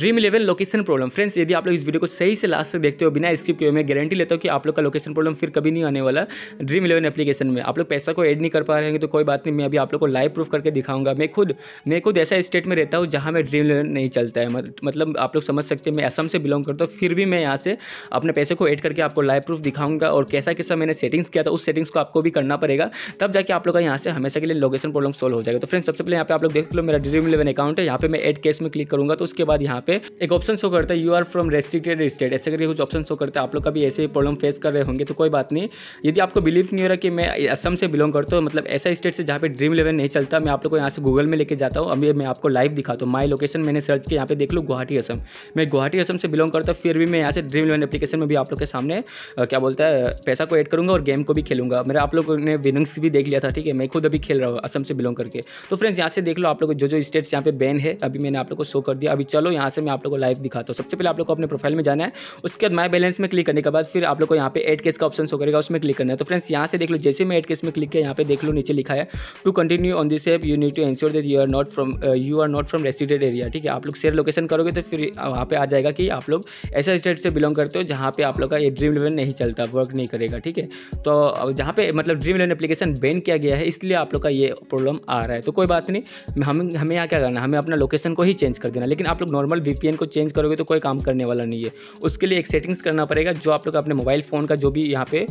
dream Eleven location problem friends यदि आप लोग इस वीडियो को सही से लास्ट तक देखते हो बिना स्किप किए मैं गारंटी लेता हूँ कि आप लोग का लोकेशन प्रॉब्लम फिर कभी नहीं आने वाला ड्रीम इलेवन एप्लीकेशन में आप लोग पैसा को ऐड नहीं कर पा रहे हैं तो कोई बात नहीं मैं अभी आप लोग को लाइव प्रूफ करके दिखाऊंगा मैं खुद मैं खुद ऐसा स्टेट में रहता हूँ जहाँ मैं ड्रीम इलेवन नहीं चलता है मतलब आप लोग समझ सकते हैं मैं असम से बिलोंग करता हूँ फिर भी मैं यहाँ से अपने पैसे को ऐड करके आपको लाइव प्रूफ दिखाऊंगा और कैसा कैसा मैंने सेटिंग्स किया था उस सेटिंग्स को आपको भी करना पड़ेगा तब जाके आप लोग का यहाँ से हमेशा के लिए लोकेशन प्रॉब्लम सॉल्व हो जाएगा तो फ्रेंड्स सबसे पहले यहाँ पे आप लोग देख लो मेरा ड्रीम इलेवन अकाउंट है यहाँ पे मैं एड कैश में क्लिक करूँगा तो उसके बाद यहाँ पे एक ऑप्शन शो करता है you are from restricted state ऐसे करके कुछ ऑप्शन शो करता है आप लोग का भी ऐसे प्रॉब्लम फेस कर रहे होंगे तो कोई बात नहीं यदि आपको बिलीव नहीं हो रहा कि मैं असम से बिलोंग करता हूँ मतलब ऐसा स्टेट से जहाँ पे ड्रीम इलेवन नहीं चलता मैं आप लोग को यहाँ से गूगल में लेके जाता हूँ अभी मैं आपको लाइव दिखाता हूँ माई लोकेशन मैंने सर्च किया यहाँ पे देख लूँ गुवाहाटी असम मैं गुवाहाटी असम से बिलोंग करता हूँ फिर भी मैं यहाँ से ड्रीम इलेवन एप्लीकेशन में भी आप लोग के सामने क्या बोलता है पैसा को ऐड करूँगा और गेम को भी खेलूंगा मेरा आप लोगों ने विनिंग्स भी देख लिया था ठीक है मैं खुद अभी खेल रहा हूँ असम से बिलोंग करके तो फ्रेंड्स यहाँ से देख लो आप लोग जो जो स्टेट्स यहाँ पे बैन है अभी मैंने आप लोग को शो कर दिया अभी चलो यहाँ से से मैं आप लोग को लाइव दिखाता हूँ सबसे पहले आप लोग को अपने प्रोफाइल में जाना है उसके बाद माई बैलेंस में क्लिक करने के बाद फिर आप लोग को यहाँ पे एड केस का ऑप्शन हो करेगा उसमें क्लिक करना है तो फ्रेंड्स यहाँ से देख लो जैसे मैं एड केस में क्लिक किया यहाँ पे देख लो नीचे लिखा है to continue on this app you need to ensure that you are not from you are not from resident area ठीक है आप लोग शेयर लोकेशन करोगे तो फिर वहाँ पे आ जाएगा कि आप लोग ऐसा स्टेट से बिलोंग करते हो जहाँ पे आप लोग का ये ड्रीम इलेवन नहीं चलता वर्क नहीं करेगा ठीक है तो जहाँ पे मतलब ड्रीम इलेवन एप्लीकेशन बैन किया गया है इसलिए आप लोग का ये प्रॉब्लम आ रहा है तो कोई बात नहीं हम हमें यहाँ क्या करना हमें अपना लोकेशन को ही चेंज कर देना लेकिन आप लोग नॉर्मल केवल वी को चेंज करोगे तो कोई काम करने वाला नहीं है उसके लिए एक सेटिंग्स करना पड़ेगा जो आप लोग अपने मोबाइल फ़ोन का जो भी यहाँ पे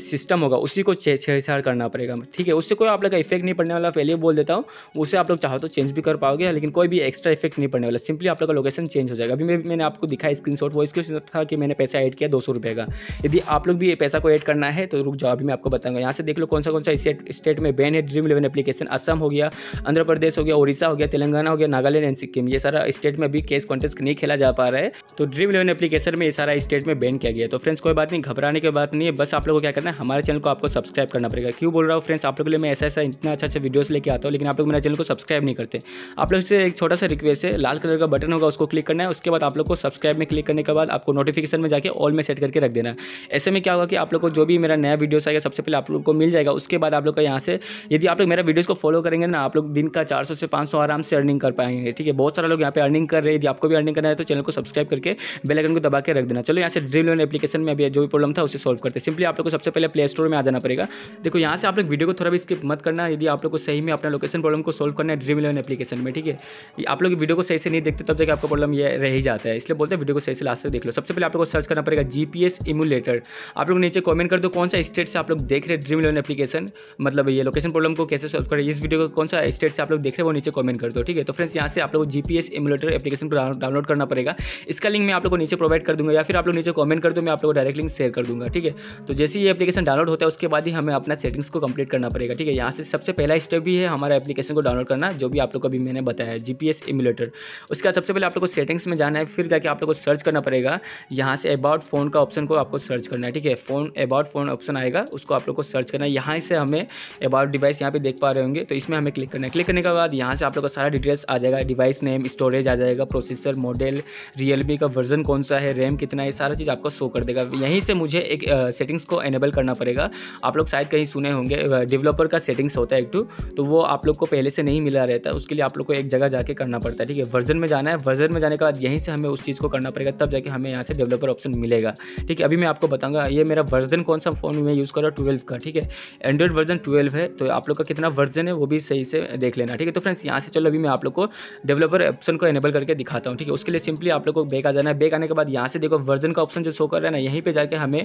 सिस्टम होगा उसी को छेड़छाड़ करना पड़ेगा ठीक है उससे कोई आप लोग का इफेक्ट नहीं पड़ने वाला पहले बोल देता हूँ उसे आप लोग चाहो तो चेंज भी कर पाओगे लेकिन कोई भी एक्स्ट्रा इफेक्ट नहीं पड़ने वाला सिंपली आप लोग का लोकेशन चेंज हो जाएगा अभी मैंने आपको दिखाया स्क्रीन शॉट वो इसके था कि मैंने पैसा ऐड किया दो सौ रुपये का यदि आप लोग भी पैसा को ऐड करना है तो रुक जाओ अभी मैं आपको बताऊंगा यहाँ से देख लो कौन सा कौन सा स्टेट में बैन है ड्रीम इलेवन एप्लीकेशन असम हो गया आंध्र प्रदेश हो गया उड़ीसा हो गया तेलंगाना हो गया नागालैंड एंड सिक्किम ये सारा स्टेट में भी केस कॉन्टेस्ट नहीं खेला जा पा रहा है तो ड्रीम इलेवन एप्लीकेशन में ये सारा स्टेट में बैन किया गया तो फ्रेंड्स कोई बात नहीं घबराने की बात नहीं है बस आप लोगों को क्या करना है हमारे चैनल को आपको सब्सक्राइब करना पड़ेगा क्यों बोल रहा हूँ फ्रेंड्स आप लोगों के लिए मैं ऐसा ऐसा इतना अच्छा अच्छा वीडियोस लेके आता हूँ लेकिन आप लोग मेरे चैनल को सब्सक्राइब नहीं करते आप लोग से एक छोटा सा रिक्वेस्ट है लाल कलर का बटन होगा उसको क्लिक करना है उसके बाद आप लोग को सब्सक्राइब में क्लिक करने के बाद आपको नोटिफिकेशन में जाकर ऑल में सेट करके रख देना ऐसे में क्या होगा कि आप लोग को जो भी मेरा नया वीडियोस आएगा सबसे पहले आप लोग को मिल जाएगा उसके बाद आप लोग का यहाँ से यदि आप लोग मेरा वीडियोज़ को फॉलो करेंगे ना आप लोग दिन का चार से पाँच आराम से अर्निंग कर पाएंगे ठीक है बहुत सारा लोग यहाँ पे अर्निंग कर रहे यदि आपको भी अर्निंग करना है तो चैनल को सब्सक्राइब करके बेलाइकन को दबा के रख देना चलो यहाँ से ड्रिल लोन एप्लीकेशन में अभी जो भी प्रॉब्लम था उसे सॉल्व करते सिंपली आप लोग को सबसे पहले प्ले स्टोर में आ जाना पड़ेगा देखो यहाँ से आप लोग वीडियो को थोड़ा भी स्किप मत करना यदि आप लोग को सही में अपना लोकेशन प्रॉब्लम को सॉल्व करना है ड्रिल लोन एप्लीकेशन में ठीक है आप लोग वीडियो को सही से नहीं देखते तब तक आपका प्रॉब्लम यह रह ही जाता है इसलिए बोलते हैं वीडियो को सही से लास्ट तक देख लो सबसे पहले आप लोग को सर्च करना पड़ेगा जी इमुलेटर आप लोग नीचे कॉमेंट कर दो कौन सा स्टेट से आप लोग देख रहे हैं ड्रीम लोन एप्लीकेशन मतलब ये लोकेशन प्रॉब्लम को कैसे सॉल्व करें इस वीडियो को कौन सा स्टेट से आप लोग देख रहे हैं वो नीचे कमेंट कर दो ठीक है तो फ्रेंड्स यहाँ से आप लोग GPS P emulator application application को डाउनलोड करना पड़ेगा इसका लिंक मैं आप लोग को नीचे प्रोवाइड कर दूंगा या फिर आप लोग नीचे कॉमेंट कर दो मैं आप लोग को डायरेक्ट लिंक शेयर कर दूंगा ठीक है तो जैसे ही एप्लीकेशन डाउनलोड होता है उसके बाद ही हमें अपना सेटिंग्स को कंप्लीट करना पड़ेगा ठीक है यहाँ से सबसे पहला स्टेप भी है हमारा एप्लीकेशन को डाउनलोड करना जो भी आप लोग को अभी मैंने बताया है इम्यूलेटर उसके उसका सबसे पहले आप लोग को सेटिंग्स में जाना है फिर जाके आप लोग को सर्च करना पड़ेगा यहाँ से अबाउट फ़ोन का ऑप्शन को आपको सर्च करना है ठीक है फ़ोन अबाउट फ़ोन ऑप्शन आएगा उसको आप लोग को सर्च करना है यहाँ से हमें अबाउट डिवाइस यहाँ पे देख पा रहे होंगे तो इसमें हमें क्लिक करना है क्लिक करने के बाद यहाँ से आप लोग का सारा डिटेल्स आ जाएगा डिवाइस नेम स्टोरेज आ जाएगा प्रोसेसर मॉडल रियलमी का वर्जन कौन सा है रैम कितना है सारा चीज़ आपको शो कर देगा यहीं से मुझे एक सेटिंग्स को एनेबल करना पड़ेगा आप लोग शायद कहीं सुने होंगे डेवलपर का सेटिंग्स होता है एक टू तो वो आप लोग को पहले से नहीं मिला रहता उसके लिए आप लोग को एक जगह जाके करना पड़ता है ठीक है वर्जन में जाना है वर्जन में जाने के बाद यहीं से हमें उस चीज़ को करना पड़ेगा तब जाके हमें यहाँ से डेवलपर ऑप्शन मिलेगा ठीक है अभी मैं आपको बताऊँगा ये मेरा वर्जन कौन सा फ़ोन में यूज़ कर रहा हूँ ट्वेल्व का ठीक है एंड्रॉइड वर्जन ट्वेल्व है तो आप लोग का कितना वर्जन है वो भी सही से देख लेना ठीक है तो फ्रेंड्स यहाँ से चलो अभी मैं आप लोग को डेवलपर ऑप्शन को एनेबल करके दिखाता हूँ ठीक है उसके लिए सिंपली आप लोग को बैक आ जाना है बैक आने के बाद यहाँ से देखो वर्जन का ऑप्शन जो शो कर रहा है ना यहीं पर जाकर हमें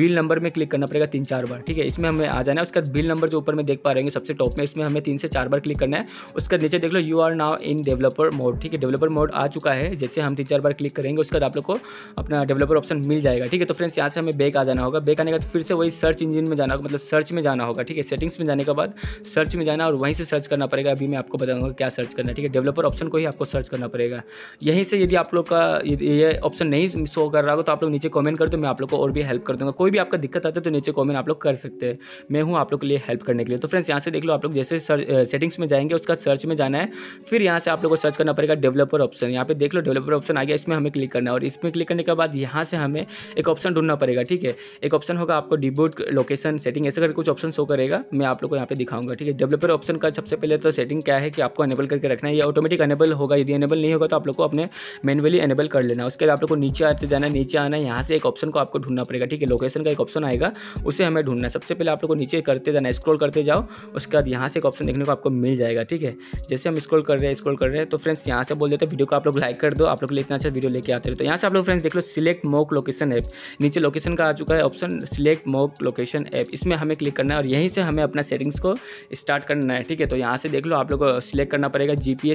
बिल नंबर में क्लिक करना पड़ेगा तीन चार बार ठीक है इसमें हमें आ जाना है उसका बिल नंबर जो ऊपर में देख पा रहे हैं सबसे टॉप में इसमें हमें तीन से चार बार क्लिक करना है उसका नीचे देख लो you are now in developer mode ठीक है डेवलपर मोड आ चुका है जैसे हम तीन चार बार क्लिक करेंगे उसके बाद आप लोग को अपना डेवलपर ऑप्शन मिल जाएगा ठीक है तो फ्रेंड्स यहाँ से हमें बैक आ जाना होगा बैक आने के बाद फिर से वही सर्च इंजन में जाना होगा मतलब सर्च में जाना होगा ठीक है सेटिंग्स में जाने के बाद सर्च में जाना और वहीं से सर्च करना पड़ेगा अभी मैं आपको बताऊंगा क्या सर्च करना है ठीक है डेवलपर ऑप्शन को ही आपको सर्च करना पड़ेगा यहीं से यदि आप लोग का ये ऑप्शन नहीं शो कर रहा हो तो आप लोग नीचे कमेंट कर दो मैं आप लोग को और भी हेल्प कर दूंगा कोई भी आपका दिक्कत आता है तो नीचे कमेंट आप लोग कर सकते हैं मैं हूँ आप लोग के लिए हेल्प करने के लिए तो फ्रेंड्स यहाँ से देख लो आप लोग जैसे सेटिंग्स में जाएंगे उसका सर्च में जाना है फिर यहाँ से आप लोग को सर्च करना पड़ेगा डेवलपर ऑप्शन यहाँ पे देख लो डेवलपर ऑप्शन आ गया इसमें हमें क्लिक करना है और इसमें क्लिक करने के बाद यहाँ से हमें एक ऑप्शन ढूंढना पड़ेगा ठीक है एक ऑप्शन होगा आपको डिबूट लोकेशन सेटिंग ऐसे करके कुछ ऑप्शन शो करेगा मैं आप लोग को यहाँ पे दिखाऊंगा ठीक है डेवलपर ऑप्शन का सबसे पहले तो सेटिंग क्या है कि आपको अनेबल करके रखना है या ऑटोमेटिक अनेबल होगा यदि अनेबल नहीं होगा तो आप लोग को अपने मैनुअली एनेबल कर लेना उसके बाद आप लोग को नीचे आते जाना नीचे आना यहाँ से एक ऑप्शन को आपको ढूंढना पड़ेगा ठीक है लोकेशन का एक ऑप्शन आएगा उसे हमें ढूंढना सबसे पहले आप लोग को नीचे करते जाना स्क्रॉल करते जाओ उसके बाद यहाँ से एक ऑप्शन देखने को आपको मिल जाएगा ठीक है जैसे हम स्क्रॉल कर रहे हैं स्क्रॉल कर रहे हैं तो फ्रेंड्स यहाँ से बोल देते हैं वीडियो को आप लोग लाइक कर दो आप लोग इतना अच्छा वीडियो लेके आते रहे तो यहाँ से आप लोग फ्रेंड्स देख लो सिलेक्ट मोक लोकेशन ऐप नीचे लोकेशन का आ चुका है option select mock location app इसमें हमें क्लिक करना है और यहीं से हमें अपना सेटिंग्स को स्टार्ट करना है ठीक है तो यहाँ से देख लो आप लोग को सिलेक्ट करना पड़ेगा जी पी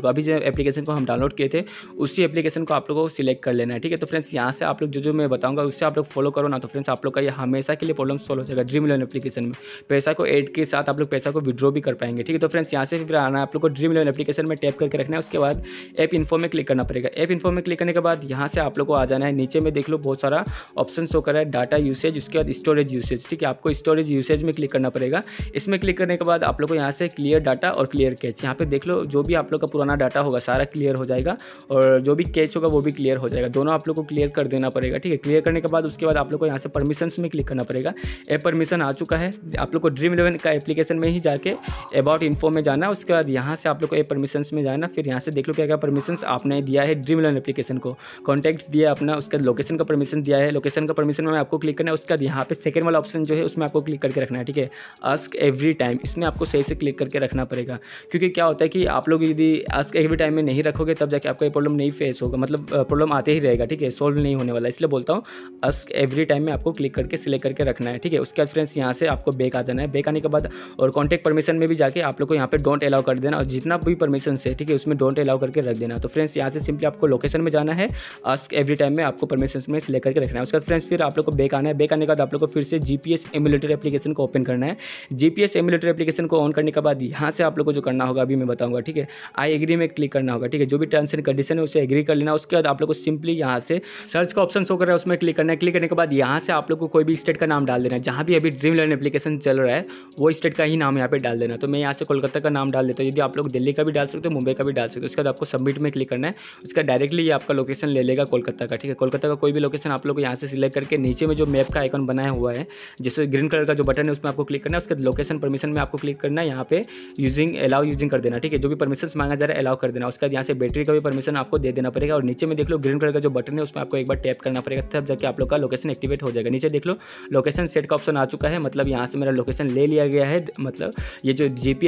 को अभी जो एप्लीकेशन को हम डाउनलोड किए थे उसी एप्लीकेशन को आप लोगों को सिलेक्ट कर लेना है ठीक है तो फ्रेंड्स यहाँ से आप लोग जो जो मैं बताऊँगा उससे आप लोग फॉलो करो ना तो फ्रेंड्स आप लोग का ये हमेशा के लिए प्रॉब्लम सॉल्व हो जाएगा ड्रीम लोन एप्लीकेशन में पैसा को एड के साथ आप लोग पैसा को विड्रॉ भी कर पाएंगे ठीक है तो फ्रेंड्स यहाँ से फिर आना आप लोग को ड्रीम लोन एप्लीकेशन में टैप करके रखना है उसके बाद ऐप इन्फो में क्लिक करना पड़ेगा ऐप इन्फो में क्लिक करने के बाद यहाँ से आप लोग को आ जाना है नीचे में देख लो बहुत सारा ऑप्शन शो करा है डाटा यूसेज उसके बाद स्टोरेज यूसेज ठीक है आपको स्टोरेज यूसेज में क्लिक करना पड़ेगा इसमें क्लिक करने के बाद आप लोग को यहाँ से क्लियर डाटा और क्लियर कैच यहाँ पे देख लो जो भी आप लोग का पुराना डाटा होगा सारा क्लियर हो हो जाएगा और जो भी कैच होगा वो भी क्लियर हो जाएगा दोनों आप लोग को क्लियर कर देना पड़ेगा ठीक है क्लियर करने के बाद उसके बाद आप लोग को यहाँ से परमिशन में क्लिक करना पड़ेगा ए परमिशन आ चुका है आप लोग को ड्रीम इलेवन का एप्लीकेशन में ही जाके अबाउट इन्फो में जाना उसके बाद यहाँ से आप लोग को ए परमिशन में जाना फिर यहाँ से देख लो क्या क्या परमिशन आपने दिया है ड्रीम इलेवन एप्लीकेशन को कॉन्टैक्ट दिया अपना उसका लोकेशन का परमिशन दिया है लोकेशन का परमिशन में आपको क्लिक करना है उसके बाद यहाँ पर सेकेंड वाला ऑप्शन जो है उसमें आपको क्लिक करके रखना है ठीक है आस्क एवरी टाइम इसमें आपको सही से क्लिक करके रखना पड़ेगा क्योंकि क्या होता है कि आप लोग यदि आस्क एवरी टाइम में नहीं रखोगे करोगे तब जाके आपका ये प्रॉब्लम नहीं फेस होगा मतलब प्रॉब्लम आते ही रहेगा ठीक है सॉल्व नहीं होने वाला इसलिए बोलता हूँ एवरी टाइम में आपको क्लिक करके सिलेक्ट करके रखना है ठीक है उसके बाद फ्रेंड्स यहाँ से आपको बेक आ जाना है बेक आने के बाद और कॉन्टैक्ट परमिशन में भी जाके आप लोग को यहाँ पर डोंट अलाउ कर देना और जितना भी परमिशन है ठीक है उसमें डोंट अलाउ करके रख देना तो फ्रेंड्स यहाँ से सिंपली आपको लोकेशन में जाना है अस्क एवरी टाइम में आपको परमिशन में सिलेक्ट करके रखना है उसके बाद फ्रेंड्स फिर आप लोग को बेक आना है बेक आने के बाद आप लोग को फिर से जी पी एमुलेटर एप्लीकेशन को ओपन करना है जी पी एमुलेटर एप्लीकेशन को ऑन करने के बाद यहाँ से आप लोग को जो करना होगा अभी मैं बताऊँगा ठीक है आई एग्री में क्लिक करना होगा ठीक है जो भी भी टर्म्स एंड कंडीशन है उसे एग्री कर लेना उसके बाद आप लोग को सिंपली यहाँ से सर्च का ऑप्शन शो कर रहा है उसमें क्लिक करना है क्लिक करने के बाद यहाँ से आप लोग को कोई भी स्टेट का नाम डाल देना है जहाँ भी अभी ड्रीम लर्न एप्लीकेशन चल रहा है वो स्टेट का ही नाम यहाँ पर डाल देना तो मैं यहाँ से कोलकाता का नाम डाल देता हूँ यदि आप लोग दिल्ली का भी डाल सकते हो मुंबई का भी डाल सकते हो उसके बाद आपको सबमिट में क्लिक करना है उसका डायरेक्टली आपका लोकेशन ले लेगा कोलकाता का ठीक है कोलकाता का कोई भी लोकेशन आप लोग यहाँ से सिलेक्ट करके नीचे में जो मैप का आइकन बनाया हुआ है जैसे ग्रीन कलर का जो बटन है उसमें आपको क्लिक करना है उसके लोकेशन परमिशन में आपको क्लिक करना है यहाँ पे यूजिंग अलाउ यूजिंग कर देना ठीक है जो भी परमिशन मांगा जा रहा है अलाउ कर देना उसके बाद यहाँ से एंट्री का भी परमिशन आपको दे देना पड़ेगा और नीचे में देख लो ग्रीन कलर का जो बटन है उसमें आपको एक बार टैप करना पड़ेगा तब जाके आप लोग का लोकेशन एक्टिवेट हो जाएगा नीचे देख लो लोकेशन सेट का ऑप्शन आ चुका है मतलब यहाँ से मेरा लोकेशन ले लिया गया है मतलब ये जो जी पी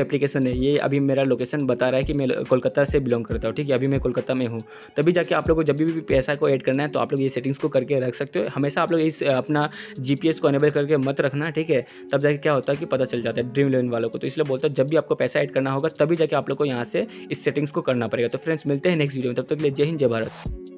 एप्लीकेशन है ये अभी मेरा लोकेशन बता रहा है कि मैं कोलकाता से बिलोंग करता हूँ ठीक है अभी मैं कोलकाता में हूँ तभी जाके आप लोग को जब भी पैसा को ऐड करना है तो आप लोग ये सेटिंग्स को करके रख सकते हो हमेशा आप लोग इस अपना जी को अनेबल करके मत रखना ठीक है तब जाके क्या होता है कि पता चल जाता है ड्रीम इलेवन वालों को तो इसलिए बोलता है जब भी आपको पैसा ऐड करना होगा तभी जाके आप लोग को यहाँ से इस सेटिंग्स को करना पड़ेगा जाएगा तो फ्रेंड्स मिलते हैं नेक्स्ट वीडियो में तब तक ले जय हिंद जय भारत